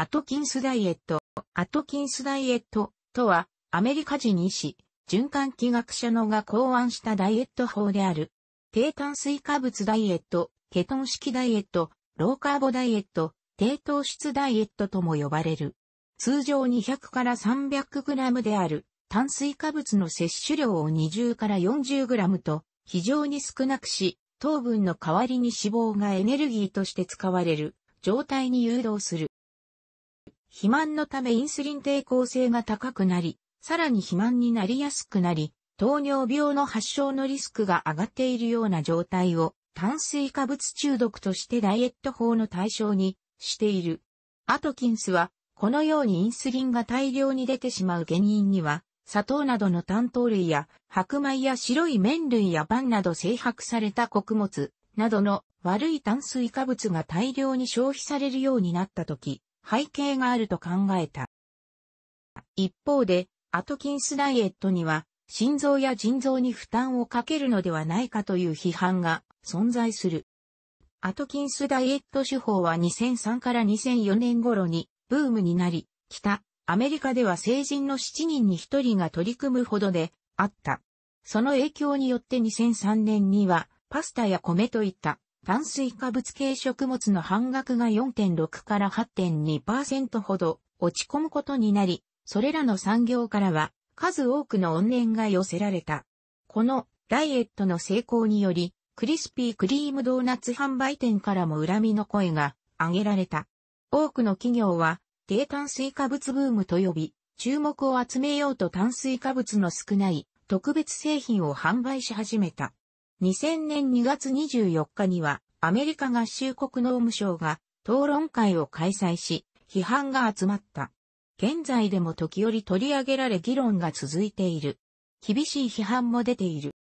アトキンスダイエット。アトキンスダイエットとは、アメリカ人医師、循環器学者のが考案したダイエット法である。低炭水化物ダイエット、ケトン式ダイエット、ローカーボダイエット、低糖質ダイエットとも呼ばれる。通常200から300グラムである炭水化物の摂取量を20から40 g と非常に少なくし、糖分の代わりに脂肪がエネルギーとして使われる状態に誘導する。肥満のためインスリン抵抗性が高くなり、さらに肥満になりやすくなり、糖尿病の発症のリスクが上がっているような状態を炭水化物中毒としてダイエット法の対象にしている。アトキンスは、このようにインスリンが大量に出てしまう原因には、砂糖などの炭糖類や白米や白い麺類やパンなど制白された穀物などの悪い炭水化物が大量に消費されるようになった時、背景があると考えた。一方で、アトキンスダイエットには、心臓や腎臓に負担をかけるのではないかという批判が存在する。アトキンスダイエット手法は2003から2004年頃にブームになり、北アメリカでは成人の7人に1人が取り組むほどであった。その影響によって2003年にはパスタや米といった炭水化物系食物の半額が4.6から8.2%ほど落ち込むことになり、それらの産業からは数多くの怨念が寄せられた。このダイエットの成功により、クリスピークリームドーナツ販売店からも恨みの声が上げられた。多くの企業は低炭水化物ブームと呼び、注目を集めようと炭水化物の少ない特別製品を販売し始めた。2000年2月24日には、アメリカ合衆国農務省が討論会を開催し、批判が集まった。現在でも時折取り上げられ議論が続いている。厳しい批判も出ている。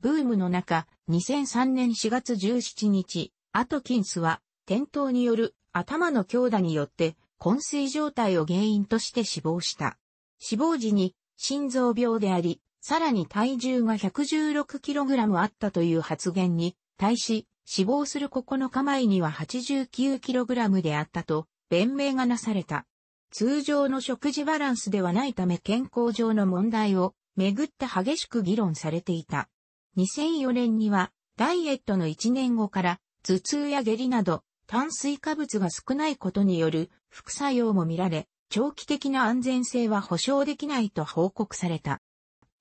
ブームの中、2003年4月17日、アトキンスは、転倒による頭の強打によって、昏睡状態を原因として死亡した。死亡時に、心臓病であり、さらに体重が 116kg あったという発言に、対し、死亡する9日前には 89kg であったと、弁明がなされた。通常の食事バランスではないため健康上の問題をめぐって激しく議論されていた。2004年にはダイエットの1年後から頭痛や下痢など炭水化物が少ないことによる副作用も見られ長期的な安全性は保証できないと報告された。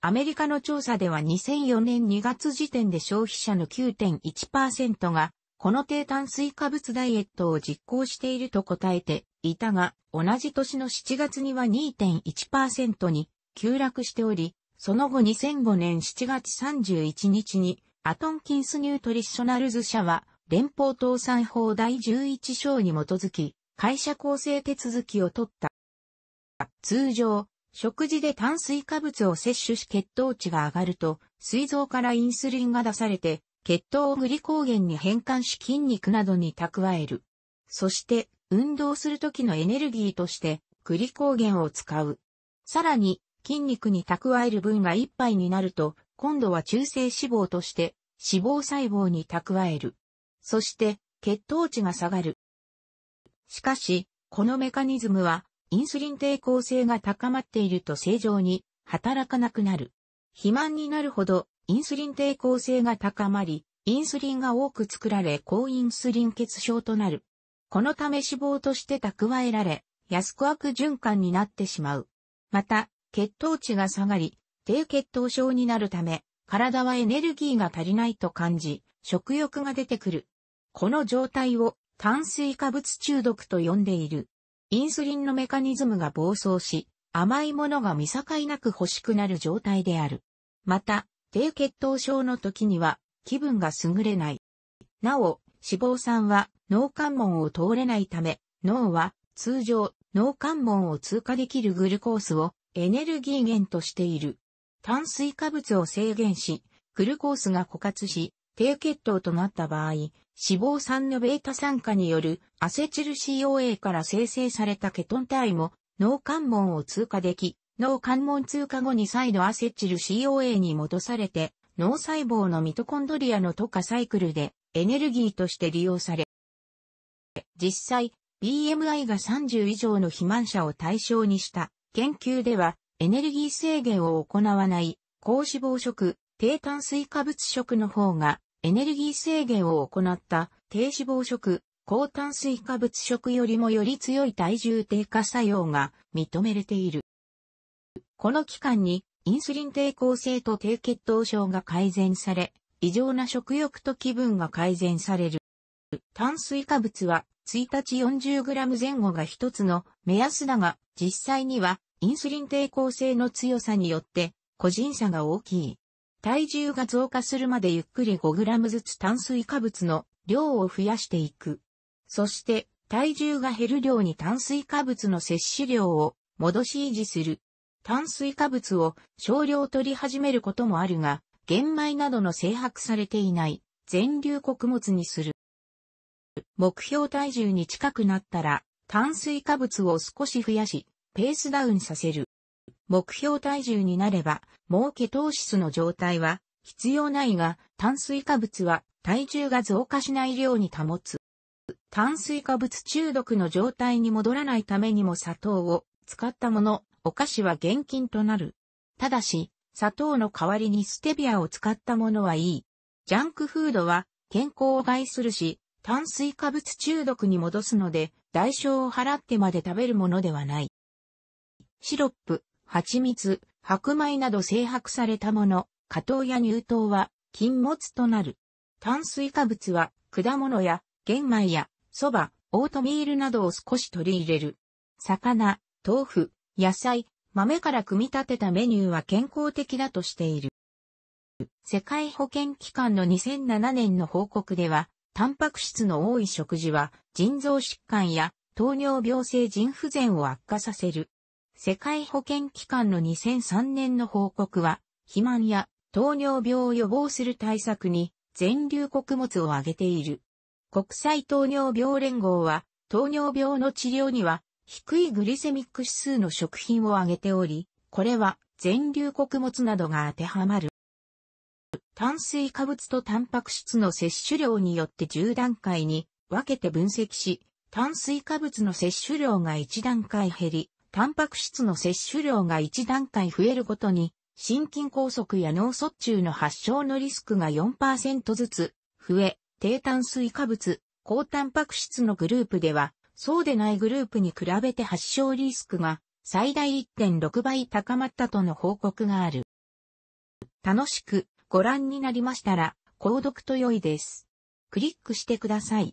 アメリカの調査では2004年2月時点で消費者の9.1%が、この低炭水化物ダイエットを実行していると答えていたが、同じ年の7月には2.1%に急落しており、その後2005年7月31日に、アトンキンス・ニュートリッショナルズ社は、連邦倒産法第11章に基づき、会社構成手続きを取った。通常、食事で炭水化物を摂取し血糖値が上がると、膵臓からインスリンが出されて、血糖をグリコーゲンに変換し筋肉などに蓄える。そして、運動する時のエネルギーとして、グリコーゲンを使う。さらに、筋肉に蓄える分が一杯になると、今度は中性脂肪として、脂肪細胞に蓄える。そして、血糖値が下がる。しかし、このメカニズムは、インスリン抵抗性が高まっていると正常に働かなくなる。肥満になるほどインスリン抵抗性が高まり、インスリンが多く作られ高インスリン血症となる。このため脂肪として蓄えられ、安く悪循環になってしまう。また、血糖値が下がり、低血糖症になるため、体はエネルギーが足りないと感じ、食欲が出てくる。この状態を炭水化物中毒と呼んでいる。インスリンのメカニズムが暴走し、甘いものが見境なく欲しくなる状態である。また、低血糖症の時には気分が優れない。なお、脂肪酸は脳関門を通れないため、脳は通常脳関門を通過できるグルコースをエネルギー源としている。炭水化物を制限し、グルコースが枯渇し、低血糖となった場合、脂肪酸の β 酸化によるアセチル COA から生成されたケトン体も脳関門を通過でき、脳関門通過後に再度アセチル COA に戻されて、脳細胞のミトコンドリアの溶化サイクルでエネルギーとして利用され、実際、BMI が30以上の肥満者を対象にした研究では、エネルギー制限を行わない高脂肪食、低炭水化物食の方がエネルギー制限を行った低脂肪食、高炭水化物食よりもより強い体重低下作用が認められている。この期間にインスリン抵抗性と低血糖症が改善され、異常な食欲と気分が改善される。炭水化物は1日 40g 前後が一つの目安だが、実際にはインスリン抵抗性の強さによって個人差が大きい。体重が増加するまでゆっくり 5g ずつ炭水化物の量を増やしていく。そして、体重が減る量に炭水化物の摂取量を戻し維持する。炭水化物を少量取り始めることもあるが、玄米などの制白されていない全粒穀物にする。目標体重に近くなったら、炭水化物を少し増やし、ペースダウンさせる。目標体重になれば、儲け糖質の状態は必要ないが、炭水化物は体重が増加しない量に保つ。炭水化物中毒の状態に戻らないためにも砂糖を使ったもの、お菓子は厳禁となる。ただし、砂糖の代わりにステビアを使ったものはいい。ジャンクフードは健康を害するし、炭水化物中毒に戻すので、代償を払ってまで食べるものではない。シロップ、蜂蜜、白米など制白されたもの、加糖や乳糖は禁物となる。炭水化物は果物や玄米や蕎麦、オートミールなどを少し取り入れる。魚、豆腐、野菜、豆から組み立てたメニューは健康的だとしている。世界保健機関の2007年の報告では、タンパク質の多い食事は腎臓疾患や糖尿病性腎不全を悪化させる。世界保健機関の2003年の報告は、肥満や糖尿病を予防する対策に全粒穀物を挙げている。国際糖尿病連合は、糖尿病の治療には低いグリセミック指数の食品を挙げており、これは全粒穀物などが当てはまる。炭水化物とタンパク質の摂取量によって10段階に分けて分析し、炭水化物の摂取量が1段階減り、タンパク質の摂取量が1段階増えるごとに、心筋梗塞や脳卒中の発症のリスクが4%ずつ増え、低炭水化物、高タンパク質のグループでは、そうでないグループに比べて発症リスクが最大1.6倍高まったとの報告がある。楽しくご覧になりましたら、購読と良いです。クリックしてください。